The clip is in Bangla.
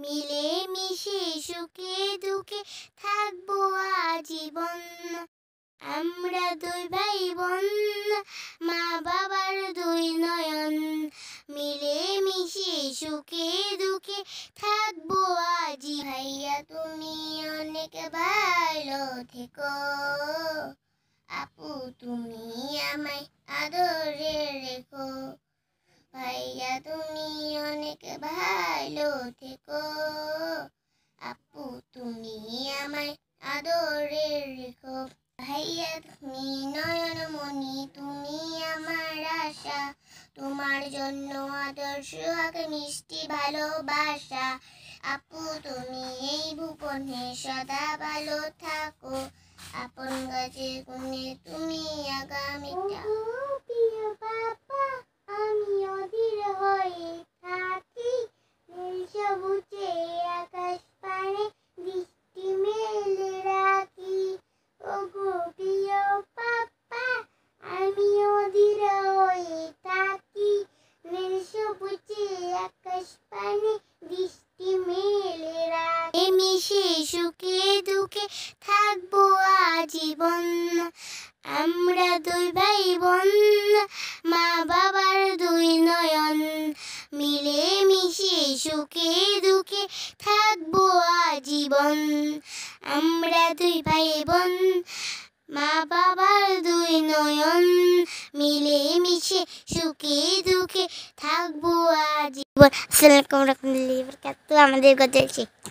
মিলে মিশে সুখে দুঃখে থাকবো আজীবন আমরা দুই ভাই বোন মা বাবার দুই নয়ন মিলে মিশে সুখে দুঃখে থাকবো আজি ভাইয়া তুমি অনেক ভালো থেকো আপু তুমি আমায় আদরে রেখো ভাইয়া তুমি অনেক ভালো থেকো আপু তুমি আমায় আদরে রেখো ভাইয়া তুমি নয়নমণি তুমি আমার আশা তোমার জন্য আদর্শ আগে মিষ্টি ভালোবাসা আপু তুমি এই ভুবনে সদা ভালো থাকো আপন গাছে গুনে তুমি আগামীটা সুখে দুঃখে থাকবো আজীবন আমরা দুই ভাই বোন মা বাবার দুই নয়ন মিলে মিশে সুখে দুঃখে থাকবো আজীবন আমরা দুই ভাই বোন মা বাবার দুই নয়ন মিলে মিশে সুখে দুঃখে থাকবো আজীবন আসসালামু আলাইকুম রহমতুল্লাহি আমাদের কথা